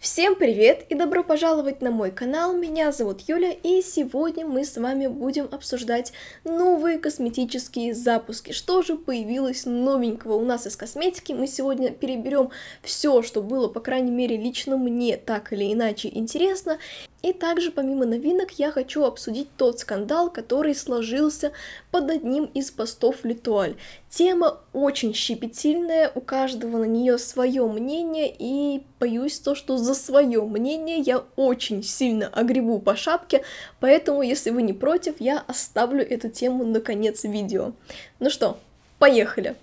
Всем привет и добро пожаловать на мой канал, меня зовут Юля и сегодня мы с вами будем обсуждать новые косметические запуски. Что же появилось новенького у нас из косметики, мы сегодня переберем все, что было, по крайней мере, лично мне так или иначе интересно. И также, помимо новинок, я хочу обсудить тот скандал, который сложился под одним из постов Литуаль. Тема очень щепетильная, у каждого на нее свое мнение, и боюсь то, что за свое мнение я очень сильно огребу по шапке, поэтому, если вы не против, я оставлю эту тему на конец видео. Ну что, поехали!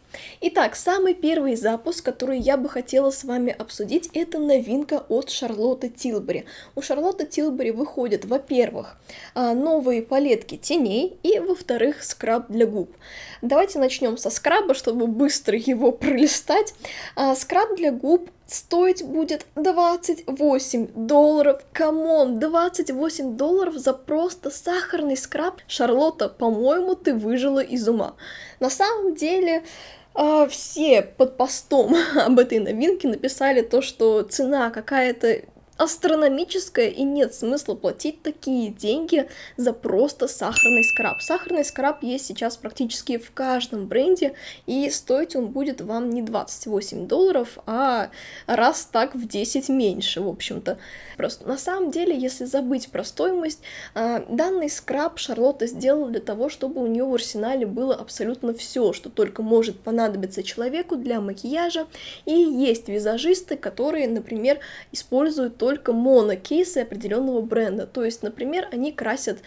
Итак, самый первый запуск, который я бы хотела с вами обсудить, это новинка от Шарлотты Тилбери. У Шарлотты Тилбери выходят, во-первых, а, новые палетки теней и, во-вторых, скраб для губ. Давайте начнем со скраба, чтобы быстро его пролистать. А, скраб для губ стоить будет 28 долларов. Камон, 28 долларов за просто сахарный скраб. Шарлотта, по-моему, ты выжила из ума. На самом деле, а, все под постом об этой новинке написали то, что цена какая-то астрономическая, и нет смысла платить такие деньги за просто сахарный скраб. Сахарный скраб есть сейчас практически в каждом бренде, и стоить он будет вам не 28 долларов, а раз так в 10 меньше, в общем-то. Просто на самом деле, если забыть про стоимость, а, данный скраб Шарлотта сделала для того, чтобы у нее в арсенале было абсолютно все, что только может понадобиться человеку для макияжа, и есть визажисты, которые, например, используют то только монокейсы определенного бренда. То есть, например, они красят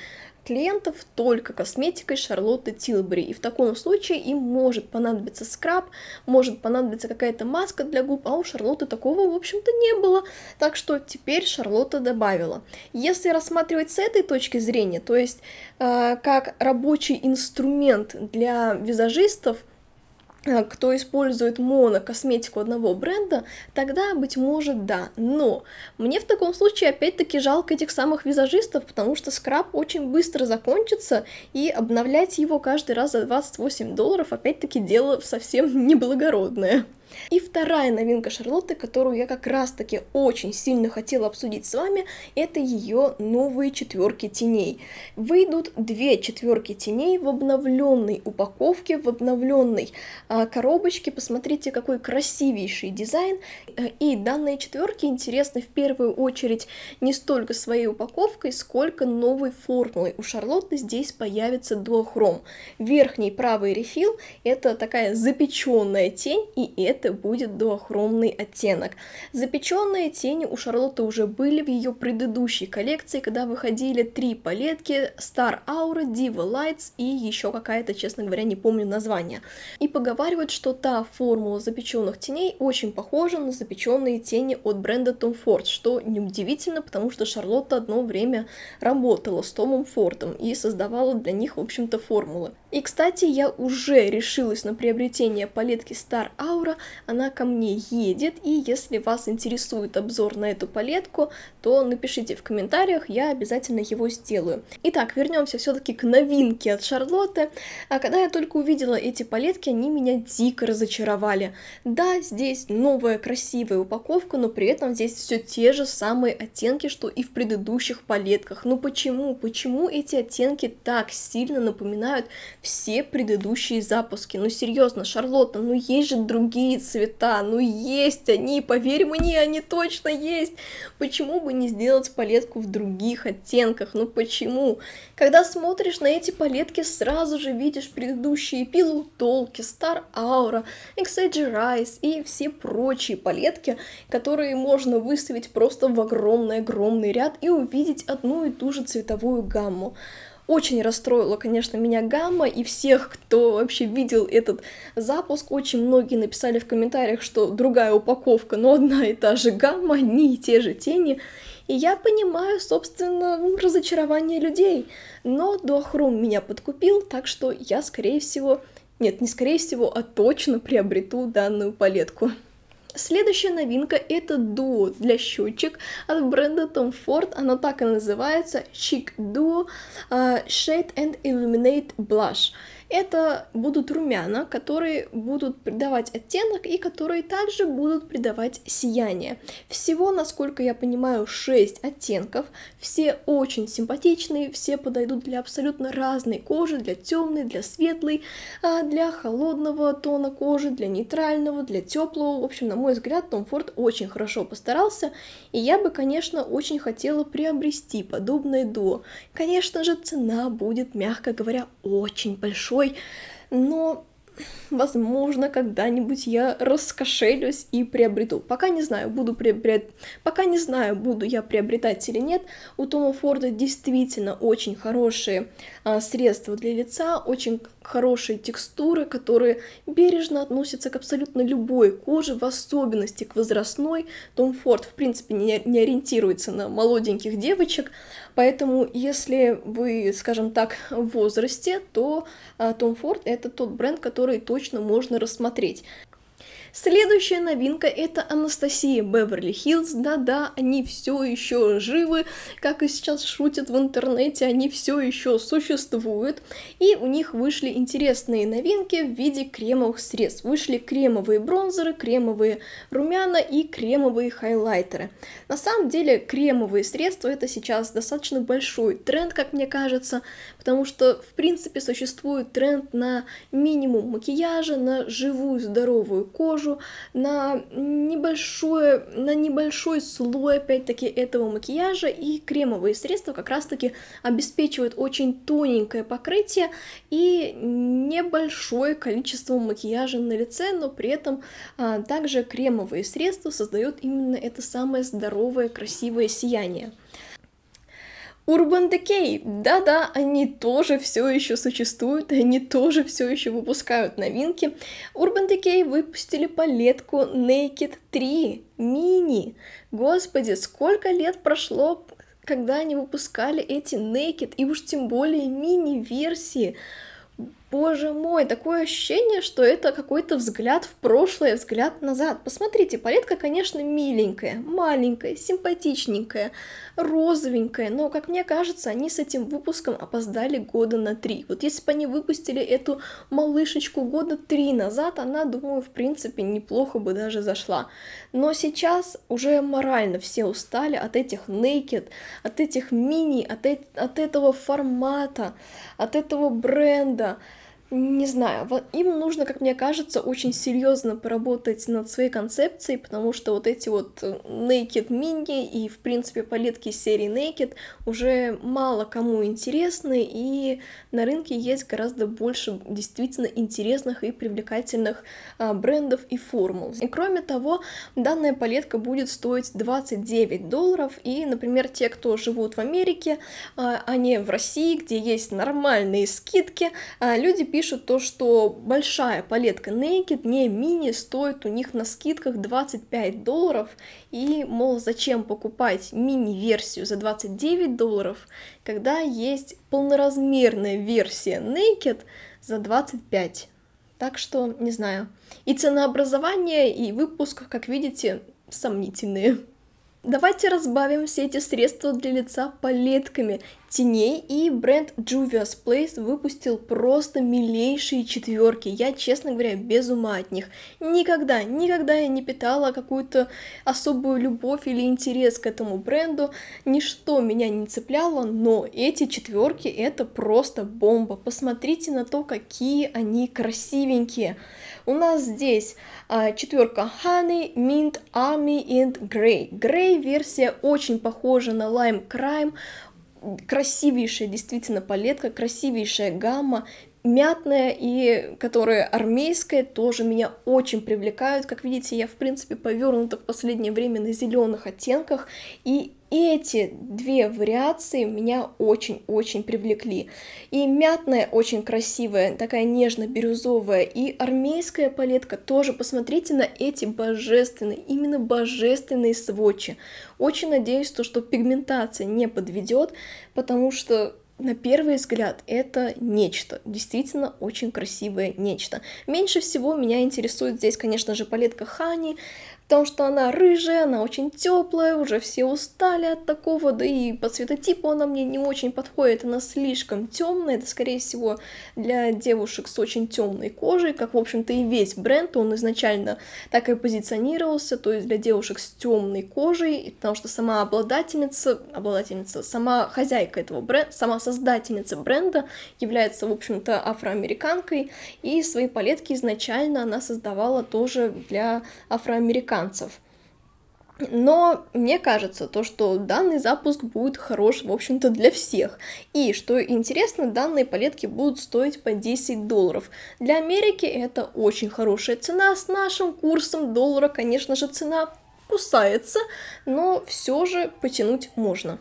клиентов только косметикой Шарлотты Тилбери. И в таком случае им может понадобиться скраб, может понадобиться какая-то маска для губ, а у Шарлотты такого, в общем-то, не было. Так что теперь Шарлотта добавила. Если рассматривать с этой точки зрения, то есть э, как рабочий инструмент для визажистов, Э, кто использует монокосметику одного бренда, тогда, быть может, да. Но мне в таком случае опять-таки жалко этих самых визажистов, потому что скраб очень быстро закончится, и обновлять его каждый раз за 28 долларов опять-таки дело совсем неблагородное. И вторая новинка Шарлотты, которую я как раз-таки очень сильно хотела обсудить с вами, это ее новые четверки теней. Выйдут две четверки теней в обновленной упаковке, в обновленной а, коробочке. Посмотрите, какой красивейший дизайн. И данные четверки интересны в первую очередь не столько своей упаковкой, сколько новой формулой. У Шарлотты здесь появится дуохром. Верхний правый рефил это такая запеченная тень, и это это будет дуохромный оттенок. Запеченные тени у Шарлотты уже были в ее предыдущей коллекции, когда выходили три палетки Star Aura, Diva Lights и еще какая-то, честно говоря, не помню название. И поговаривают, что та формула запеченных теней очень похожа на запеченные тени от бренда Tom Ford, что неудивительно, потому что Шарлотта одно время работала с Томом Фордом и создавала для них, в общем-то, формулы. И, кстати, я уже решилась на приобретение палетки Star Aura, она ко мне едет, и если вас интересует обзор на эту палетку, то напишите в комментариях, я обязательно его сделаю. Итак, вернемся все-таки к новинке от Шарлотты. А когда я только увидела эти палетки, они меня дико разочаровали. Да, здесь новая красивая упаковка, но при этом здесь все те же самые оттенки, что и в предыдущих палетках. Ну почему, почему эти оттенки так сильно напоминают все предыдущие запуски. Ну серьезно, Шарлотта, ну есть же другие цвета, ну есть они, поверь мне, они точно есть. Почему бы не сделать палетку в других оттенках? Ну почему? Когда смотришь на эти палетки, сразу же видишь предыдущие Пилу, Толки, Star Aura, Exagerize и все прочие палетки, которые можно выставить просто в огромный-огромный ряд и увидеть одну и ту же цветовую гамму. Очень расстроила, конечно, меня гамма и всех, кто вообще видел этот запуск. Очень многие написали в комментариях, что другая упаковка, но одна и та же гамма, одни и те же тени. И я понимаю, собственно, разочарование людей. Но Дуахрум меня подкупил, так что я, скорее всего, нет, не скорее всего, а точно приобрету данную палетку. Следующая новинка это дуо для щечек от бренда Tom Ford, оно так и называется, Chic Duo uh, Shade and Illuminate Blush. Это будут румяна, которые будут придавать оттенок и которые также будут придавать сияние. Всего, насколько я понимаю, 6 оттенков. Все очень симпатичные, все подойдут для абсолютно разной кожи, для темной, для светлой, а, для холодного тона кожи, для нейтрального, для теплого. В общем, на мой взгляд, Том Форд очень хорошо постарался, и я бы, конечно, очень хотела приобрести подобное до. Конечно же, цена будет, мягко говоря, очень большой крутой, но возможно, когда-нибудь я раскошелюсь и приобрету. Пока не знаю, буду приобретать. Пока не знаю, буду я приобретать или нет. У Тома Форда действительно очень хорошие а, средства для лица, очень хорошие текстуры, которые бережно относятся к абсолютно любой коже, в особенности к возрастной. Том Форд, в принципе, не, не ориентируется на молоденьких девочек, поэтому если вы, скажем так, в возрасте, то а, Форд — это тот бренд, который точно можно рассмотреть. Следующая новинка это Анастасия Беверли-Хиллз. Да-да, они все еще живы, как и сейчас шутят в интернете, они все еще существуют. И у них вышли интересные новинки в виде кремовых средств. Вышли кремовые бронзеры, кремовые румяна и кремовые хайлайтеры. На самом деле кремовые средства это сейчас достаточно большой тренд, как мне кажется, потому что, в принципе, существует тренд на минимум макияжа, на живую здоровую кожу, на, небольшое, на небольшой слой, опять-таки, этого макияжа, и кремовые средства как раз-таки обеспечивают очень тоненькое покрытие и небольшое количество макияжа на лице, но при этом а, также кремовые средства создают именно это самое здоровое, красивое сияние. Urban Decay, да-да, они тоже все еще существуют, они тоже все еще выпускают новинки. Urban Decay выпустили палетку Naked 3 мини. Господи, сколько лет прошло, когда они выпускали эти Naked и уж тем более мини-версии. Боже мой, такое ощущение, что это какой-то взгляд в прошлое, взгляд назад. Посмотрите, палетка, конечно, миленькая, маленькая, симпатичненькая, розовенькая, но, как мне кажется, они с этим выпуском опоздали года на три. Вот если бы они выпустили эту малышечку года три назад, она, думаю, в принципе, неплохо бы даже зашла. Но сейчас уже морально все устали от этих naked, от этих мини, от, э от этого формата, от этого бренда не знаю, им нужно, как мне кажется, очень серьезно поработать над своей концепцией, потому что вот эти вот э, Naked Mini и, в принципе, палетки серии Naked уже мало кому интересны, и на рынке есть гораздо больше действительно интересных и привлекательных а, брендов и формул. И кроме того, данная палетка будет стоить 29 долларов, и, например, те, кто живут в Америке, а, а не в России, где есть нормальные скидки, а, люди пишут, пишут то, что большая палетка Naked, не мини, стоит у них на скидках 25 долларов, и, мол, зачем покупать мини-версию за 29 долларов, когда есть полноразмерная версия Naked за 25. Так что, не знаю. И ценообразование, и выпуск, как видите, сомнительные. Давайте разбавим все эти средства для лица палетками теней, и бренд Juvia's Place выпустил просто милейшие четверки. Я, честно говоря, без ума от них. Никогда, никогда я не питала какую-то особую любовь или интерес к этому бренду. Ничто меня не цепляло, но эти четверки это просто бомба. Посмотрите на то, какие они красивенькие. У нас здесь а, четверка Honey, Mint, Army and Grey. Grey версия очень похожа на Lime Crime, красивейшая действительно палетка, красивейшая гамма, мятная и которая армейская тоже меня очень привлекают. Как видите, я в принципе повернута в последнее время на зеленых оттенках и эти две вариации меня очень-очень привлекли. И мятная очень красивая, такая нежно-бирюзовая, и армейская палетка тоже. Посмотрите на эти божественные, именно божественные сводчи. Очень надеюсь, то, что пигментация не подведет, потому что на первый взгляд это нечто, действительно очень красивое нечто. Меньше всего меня интересует здесь, конечно же, палетка Хани, потому что она рыжая, она очень теплая, уже все устали от такого, да и по цветотипу она мне не очень подходит, она слишком темная, это скорее всего для девушек с очень темной кожей, как в общем-то и весь бренд, он изначально так и позиционировался, то есть для девушек с темной кожей, потому что сама обладательница, обладательница, сама хозяйка этого бренда, сама создательница бренда является в общем-то афроамериканкой, и свои палетки изначально она создавала тоже для афроамериканцев финансов. Но мне кажется, то, что данный запуск будет хорош, в общем-то, для всех. И, что интересно, данные палетки будут стоить по 10 долларов. Для Америки это очень хорошая цена. С нашим курсом доллара, конечно же, цена кусается, но все же потянуть можно.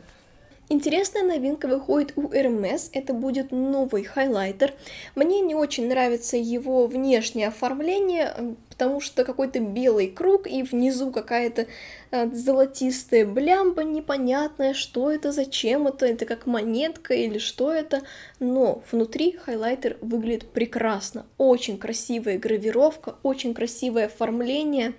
Интересная новинка выходит у Hermes, это будет новый хайлайтер. Мне не очень нравится его внешнее оформление, потому что какой-то белый круг и внизу какая-то э, золотистая блямба непонятная, что это, зачем это, это как монетка или что это, но внутри хайлайтер выглядит прекрасно, очень красивая гравировка, очень красивое оформление,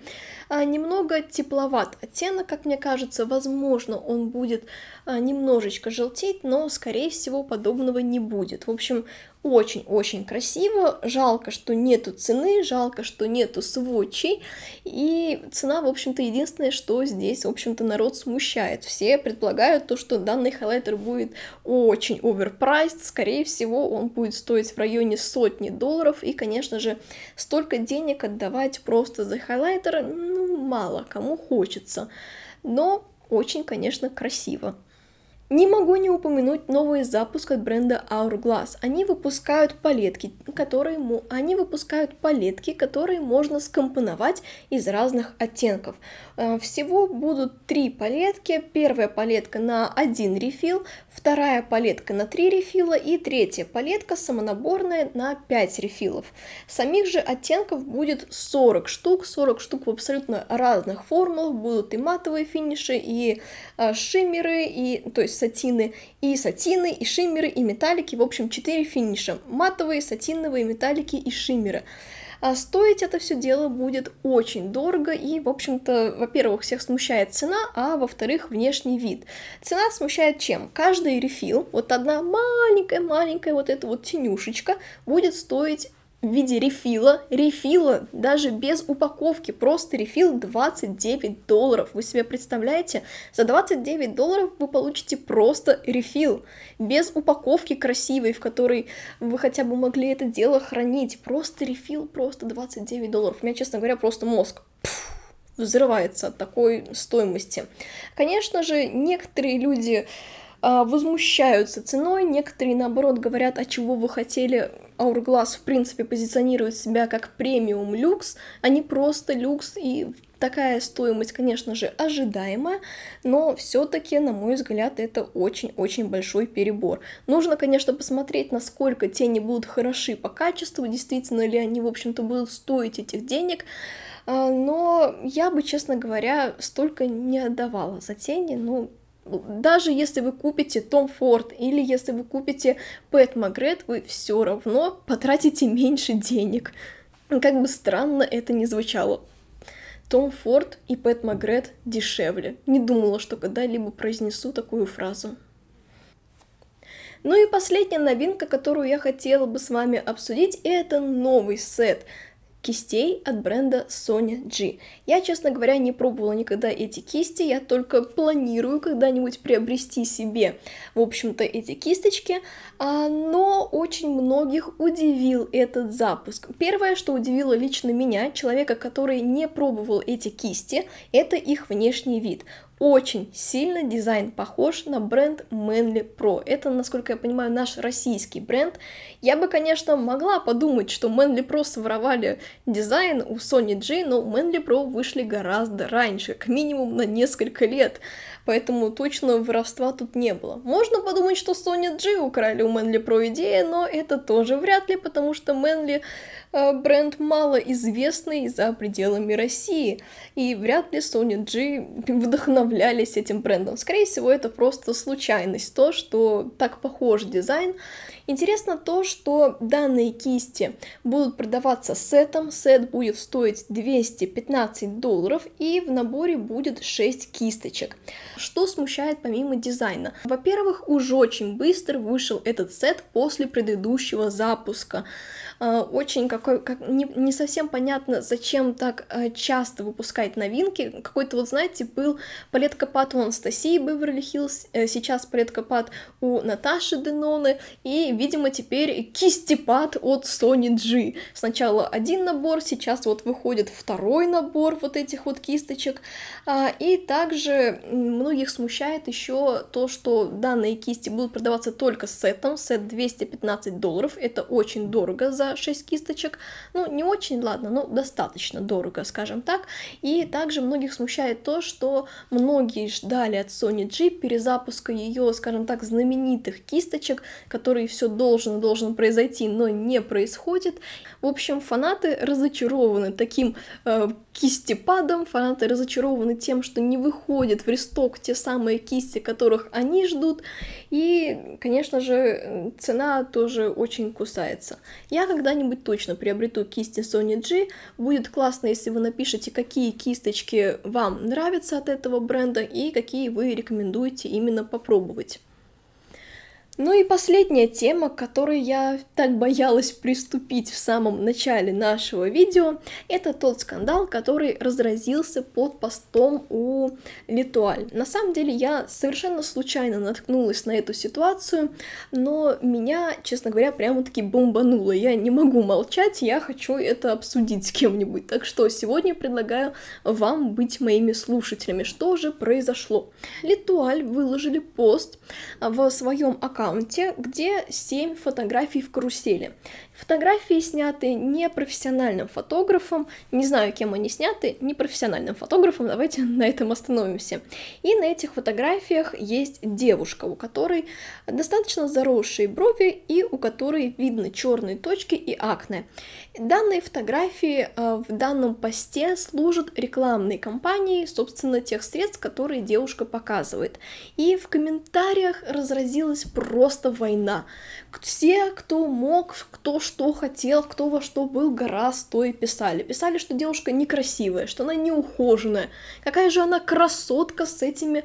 а немного тепловат оттенок, как мне кажется, возможно он будет а, немножечко желтеть, но скорее всего подобного не будет, в общем очень-очень красиво. Жалко, что нету цены, жалко, что нету сводчей. И цена, в общем-то, единственное, что здесь, в общем-то, народ смущает. Все предполагают то, что данный хайлайтер будет очень оверпрайс. Скорее всего, он будет стоить в районе сотни долларов. И, конечно же, столько денег отдавать просто за хайлайтер, ну, мало кому хочется. Но очень, конечно, красиво. Не могу не упомянуть новый запуск от бренда Hourglass. Они выпускают палетки, которые, они выпускают палетки, которые можно скомпоновать из разных оттенков. Э, всего будут три палетки. Первая палетка на один рефил, вторая палетка на три рефила и третья палетка самонаборная на 5 рефилов. Самих же оттенков будет 40 штук. 40 штук в абсолютно разных формулах. Будут и матовые финиши, и э, шиммеры, и то есть сатины, и сатины, и шиммеры, и металлики, в общем, 4 финиша, матовые, сатиновые, металлики и шиммеры. А стоить это все дело будет очень дорого и, в общем-то, во-первых, всех смущает цена, а во-вторых, внешний вид. Цена смущает чем? Каждый рефил, вот одна маленькая-маленькая вот эта вот тенюшечка будет стоить в виде рефила, рефила даже без упаковки, просто рефил 29 долларов. Вы себе представляете? За 29 долларов вы получите просто рефил, без упаковки красивой, в которой вы хотя бы могли это дело хранить. Просто рефил, просто 29 долларов. У меня, честно говоря, просто мозг. взрывается от такой стоимости. Конечно же, некоторые люди а, возмущаются ценой, некоторые наоборот говорят, а чего вы хотели Hourglass, в принципе, позиционирует себя как премиум люкс, а не просто люкс, и такая стоимость, конечно же, ожидаемая. но все-таки, на мой взгляд, это очень-очень большой перебор. Нужно, конечно, посмотреть, насколько тени будут хороши по качеству, действительно ли они, в общем-то, будут стоить этих денег, а, но я бы, честно говоря, столько не отдавала за тени, ну, даже если вы купите Том Форд или если вы купите Пэт Магрет, вы все равно потратите меньше денег. Как бы странно это ни звучало. Том Форд и Пэт Магрет дешевле. Не думала, что когда-либо произнесу такую фразу. Ну и последняя новинка, которую я хотела бы с вами обсудить, это новый сет кистей от бренда Sony G. Я, честно говоря, не пробовала никогда эти кисти, я только планирую когда-нибудь приобрести себе, в общем-то, эти кисточки, а, но очень многих удивил этот запуск. Первое, что удивило лично меня, человека, который не пробовал эти кисти, это их внешний вид очень сильно дизайн похож на бренд Manly Pro. Это, насколько я понимаю, наш российский бренд. Я бы, конечно, могла подумать, что Manly Pro своровали дизайн у Sony J, но Manly Pro вышли гораздо раньше, к минимум на несколько лет, поэтому точно воровства тут не было. Можно подумать, что Sony J украли у Manly Pro идеи, но это тоже вряд ли, потому что Manly Э, бренд малоизвестный за пределами России, и вряд ли Sony G вдохновлялись этим брендом. Скорее всего, это просто случайность, то, что так похож дизайн. Интересно то, что данные кисти будут продаваться сетом, сет будет стоить 215 долларов, и в наборе будет 6 кисточек. Что смущает помимо дизайна? Во-первых, уже очень быстро вышел этот сет после предыдущего запуска. Э, очень какой, как, не, не совсем понятно, зачем так э, часто выпускать новинки. Какой-то, вот знаете, был палеткопад у Анастасии Беверли-Хиллз, э, сейчас палеткопад у Наташи Деноны, и, видимо, теперь кистепад от Sony G. Сначала один набор, сейчас вот выходит второй набор вот этих вот кисточек. А, и также многих смущает еще то, что данные кисти будут продаваться только с сетом, сет 215 долларов, это очень дорого за за 6 кисточек. Ну, не очень, ладно, но достаточно дорого, скажем так. И также многих смущает то, что многие ждали от Sony G перезапуска ее, скажем так, знаменитых кисточек, которые все должен и должен произойти, но не происходит. В общем, фанаты разочарованы таким э, кистепадом, фанаты разочарованы тем, что не выходят в ресток те самые кисти, которых они ждут, и, конечно же, цена тоже очень кусается. Я когда-нибудь точно приобрету кисти Sony G. Будет классно, если вы напишите, какие кисточки вам нравятся от этого бренда и какие вы рекомендуете именно попробовать. Ну и последняя тема, к которой я так боялась приступить в самом начале нашего видео, это тот скандал, который разразился под постом у Литуаль. На самом деле я совершенно случайно наткнулась на эту ситуацию, но меня, честно говоря, прямо-таки бомбануло. Я не могу молчать, я хочу это обсудить с кем-нибудь. Так что сегодня предлагаю вам быть моими слушателями. Что же произошло? Литуаль выложили пост в своем аккаунте аккаунте, где 7 фотографий в карусели. Фотографии сняты не профессиональным фотографом, не знаю, кем они сняты, не профессиональным фотографом, давайте на этом остановимся. И на этих фотографиях есть девушка, у которой достаточно заросшие брови и у которой видны черные точки и акне. Данные фотографии э, в данном посте служат рекламной кампанией, собственно, тех средств, которые девушка показывает. И в комментариях разразилась просто просто война. Все, кто мог, кто что хотел, кто во что был гораздо, то и писали. Писали, что девушка некрасивая, что она неухоженная. Какая же она красотка с этими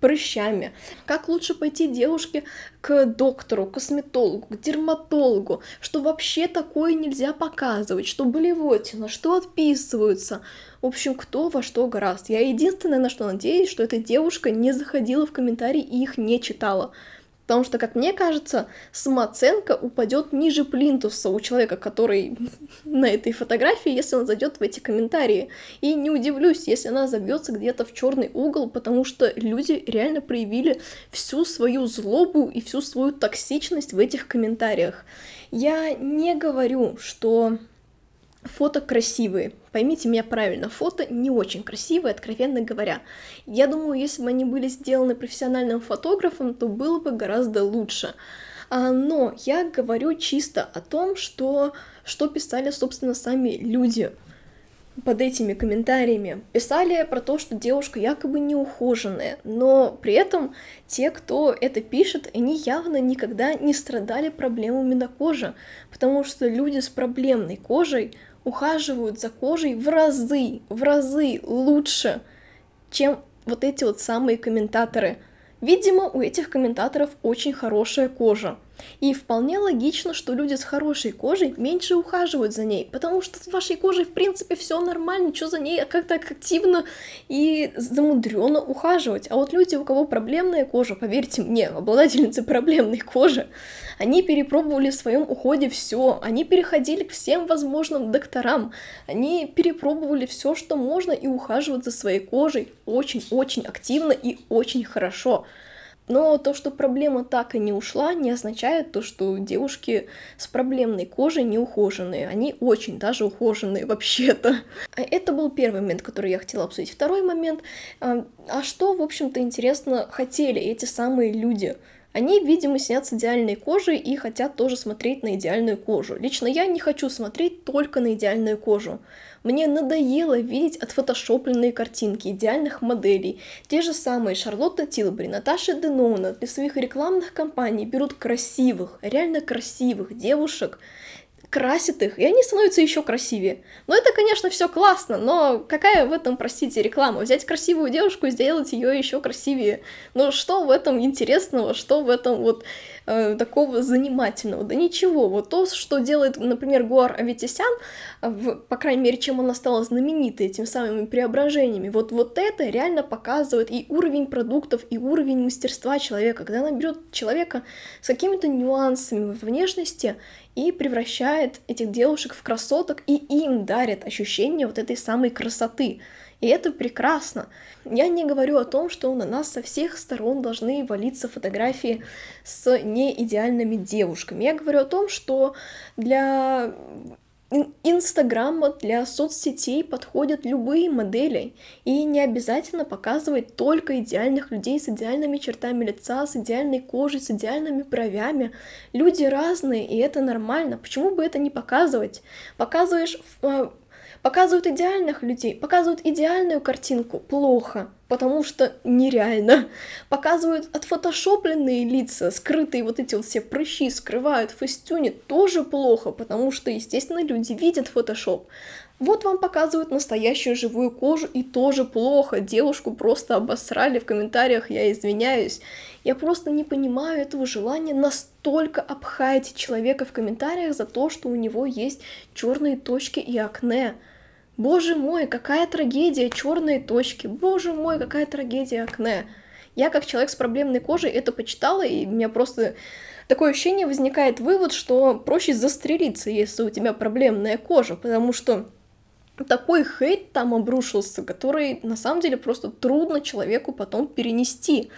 прыщами, как лучше пойти девушке к доктору, косметологу, к дерматологу, что вообще такое нельзя показывать, что болевотина, что отписываются. В общем, кто во что гораст. Я единственное, на что надеюсь, что эта девушка не заходила в комментарии и их не читала. Потому что, как мне кажется, самооценка упадет ниже плинтуса у человека, который на этой фотографии, если он зайдет в эти комментарии. И не удивлюсь, если она забьется где-то в черный угол, потому что люди реально проявили всю свою злобу и всю свою токсичность в этих комментариях. Я не говорю, что Фото красивые. Поймите меня правильно, фото не очень красивые, откровенно говоря. Я думаю, если бы они были сделаны профессиональным фотографом, то было бы гораздо лучше. А, но я говорю чисто о том, что, что писали, собственно, сами люди под этими комментариями. Писали про то, что девушка якобы неухоженная, но при этом те, кто это пишет, они явно никогда не страдали проблемами на коже, потому что люди с проблемной кожей ухаживают за кожей в разы, в разы лучше, чем вот эти вот самые комментаторы. Видимо, у этих комментаторов очень хорошая кожа. И вполне логично, что люди с хорошей кожей меньше ухаживают за ней, потому что с вашей кожей в принципе все нормально, ничего за ней как-то активно и замудренно ухаживать. А вот люди, у кого проблемная кожа, поверьте мне, обладательницы проблемной кожи, они перепробовали в своем уходе все, они переходили к всем возможным докторам, они перепробовали все, что можно и ухаживают за своей кожей очень-очень активно и очень хорошо. Но то, что проблема так и не ушла, не означает то, что девушки с проблемной кожей не ухоженные. Они очень даже ухоженные вообще-то. А это был первый момент, который я хотела обсудить. Второй момент. Э, а что, в общем-то, интересно хотели эти самые люди? Они, видимо, снятся идеальной кожи и хотят тоже смотреть на идеальную кожу. Лично я не хочу смотреть только на идеальную кожу. Мне надоело видеть отфотошопленные картинки идеальных моделей. Те же самые Шарлотта Тилбри, Наташа Денона для своих рекламных кампаний берут красивых, реально красивых девушек, красит их, и они становятся еще красивее. Ну это, конечно, все классно, но какая в этом, простите, реклама? Взять красивую девушку и сделать ее еще красивее. Ну что в этом интересного, что в этом вот э, такого занимательного, да ничего. Вот то, что делает, например, Гуар Аветисян, э, в, по крайней мере, чем она стала знаменитой этим самыми преображениями, вот, вот это реально показывает и уровень продуктов, и уровень мастерства человека, когда она берет человека с какими-то нюансами в внешности и превращает этих девушек в красоток, и им дарит ощущение вот этой самой красоты. И это прекрасно. Я не говорю о том, что на нас со всех сторон должны валиться фотографии с неидеальными девушками. Я говорю о том, что для Инстаграма для соцсетей подходят любые модели, и не обязательно показывать только идеальных людей с идеальными чертами лица, с идеальной кожей, с идеальными бровями. Люди разные, и это нормально. Почему бы это не показывать? Показываешь э, Показывают идеальных людей, показывают идеальную картинку плохо, потому что нереально. Показывают отфотошопленные лица, скрытые вот эти вот все прыщи, скрывают фестюни, тоже плохо, потому что, естественно, люди видят фотошоп. Вот вам показывают настоящую живую кожу, и тоже плохо. Девушку просто обосрали в комментариях, я извиняюсь. Я просто не понимаю этого желания настолько обхаять человека в комментариях за то, что у него есть черные точки и акне. Боже мой, какая трагедия, черные точки. Боже мой, какая трагедия акне. Я как человек с проблемной кожей это почитала, и у меня просто такое ощущение возникает вывод, что проще застрелиться, если у тебя проблемная кожа, потому что такой хейт там обрушился, который на самом деле просто трудно человеку потом перенести.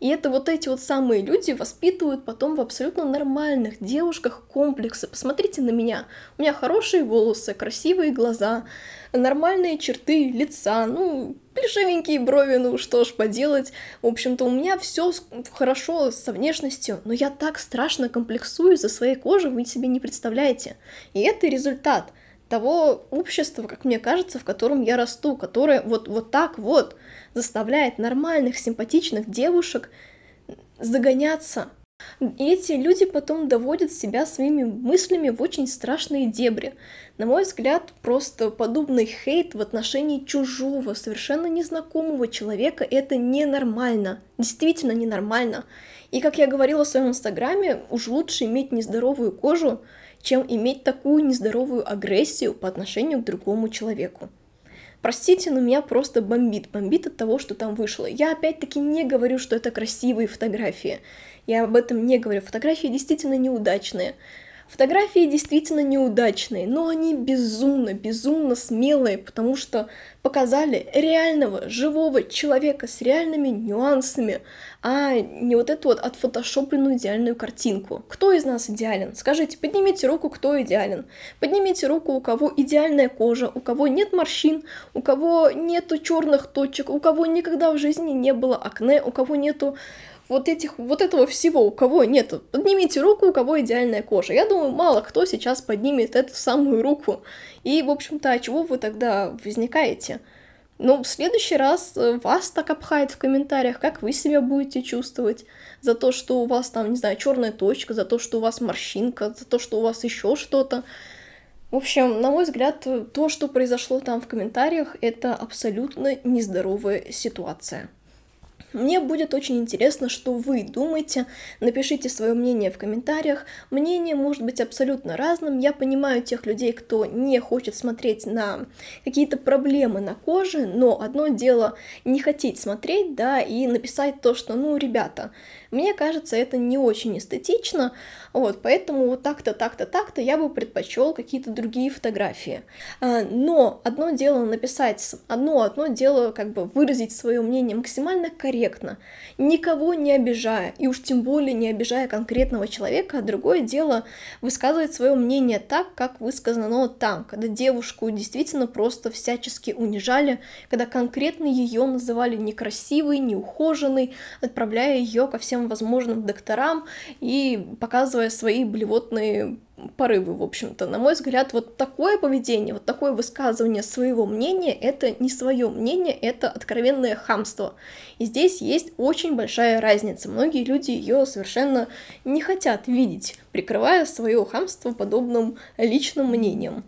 И это вот эти вот самые люди воспитывают потом в абсолютно нормальных девушках комплексы. Посмотрите на меня. У меня хорошие волосы, красивые глаза, нормальные черты лица, ну, плешивенькие брови, ну что ж поделать. В общем-то, у меня все хорошо со внешностью, но я так страшно комплексую за своей кожей, вы себе не представляете. И это результат того общества, как мне кажется, в котором я расту, которое вот, вот так вот – заставляет нормальных, симпатичных девушек загоняться. И эти люди потом доводят себя своими мыслями в очень страшные дебри. На мой взгляд, просто подобный хейт в отношении чужого, совершенно незнакомого человека — это ненормально. Действительно ненормально. И, как я говорила в своем инстаграме, уж лучше иметь нездоровую кожу, чем иметь такую нездоровую агрессию по отношению к другому человеку. Простите, но меня просто бомбит, бомбит от того, что там вышло. Я опять-таки не говорю, что это красивые фотографии. Я об этом не говорю. Фотографии действительно неудачные. Фотографии действительно неудачные, но они безумно, безумно смелые, потому что показали реального, живого человека с реальными нюансами, а не вот эту вот отфотошопленную идеальную картинку. Кто из нас идеален? Скажите, поднимите руку, кто идеален. Поднимите руку, у кого идеальная кожа, у кого нет морщин, у кого нету черных точек, у кого никогда в жизни не было акне, у кого нету вот этих, вот этого всего, у кого нету. Поднимите руку, у кого идеальная кожа. Я думаю, мало кто сейчас поднимет эту самую руку. И, в общем-то, а чего вы тогда возникаете? Ну, в следующий раз э, вас так обхает в комментариях, как вы себя будете чувствовать за то, что у вас там, не знаю, черная точка, за то, что у вас морщинка, за то, что у вас еще что-то. В общем, на мой взгляд, то, что произошло там в комментариях, это абсолютно нездоровая ситуация. Мне будет очень интересно, что вы думаете. Напишите свое мнение в комментариях. Мнение может быть абсолютно разным. Я понимаю тех людей, кто не хочет смотреть на какие-то проблемы на коже, но одно дело не хотеть смотреть, да, и написать то, что, ну, ребята, мне кажется, это не очень эстетично, вот, поэтому вот так-то, так-то, так-то я бы предпочел какие-то другие фотографии. А, но одно дело написать, одно, одно дело как бы выразить свое мнение максимально корректно, никого не обижая, и уж тем более не обижая конкретного человека, а другое дело высказывать свое мнение так, как высказано оно там, когда девушку действительно просто всячески унижали, когда конкретно ее называли некрасивой, неухоженной, отправляя ее ко всем всем возможным докторам и показывая свои блевотные порывы, в общем-то. На мой взгляд, вот такое поведение, вот такое высказывание своего мнения, это не свое мнение, это откровенное хамство. И здесь есть очень большая разница. Многие люди ее совершенно не хотят видеть, прикрывая свое хамство подобным личным мнением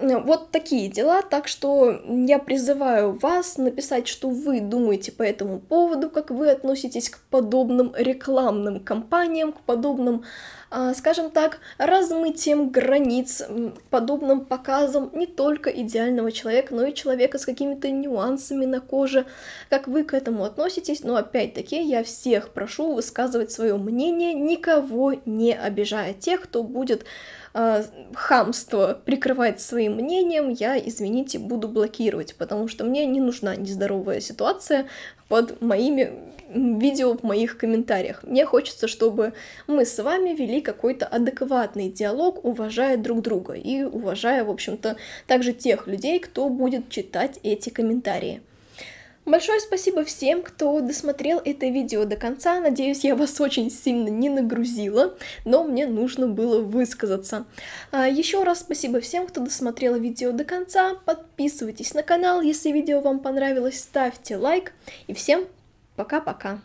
вот такие дела, так что я призываю вас написать, что вы думаете по этому поводу, как вы относитесь к подобным рекламным кампаниям, к подобным а, скажем так, размытием границ, подобным показом не только идеального человека, но и человека с какими-то нюансами на коже. Как вы к этому относитесь? Но опять-таки я всех прошу высказывать свое мнение, никого не обижая. Тех, кто будет а, хамство прикрывать своим мнением, я, извините, буду блокировать, потому что мне не нужна нездоровая ситуация под моими видео в моих комментариях. Мне хочется, чтобы мы с вами вели какой-то адекватный диалог, уважая друг друга и уважая, в общем-то, также тех людей, кто будет читать эти комментарии. Большое спасибо всем, кто досмотрел это видео до конца. Надеюсь, я вас очень сильно не нагрузила, но мне нужно было высказаться. А, еще раз спасибо всем, кто досмотрел видео до конца. Подписывайтесь на канал, если видео вам понравилось, ставьте лайк. И всем Пока-пока.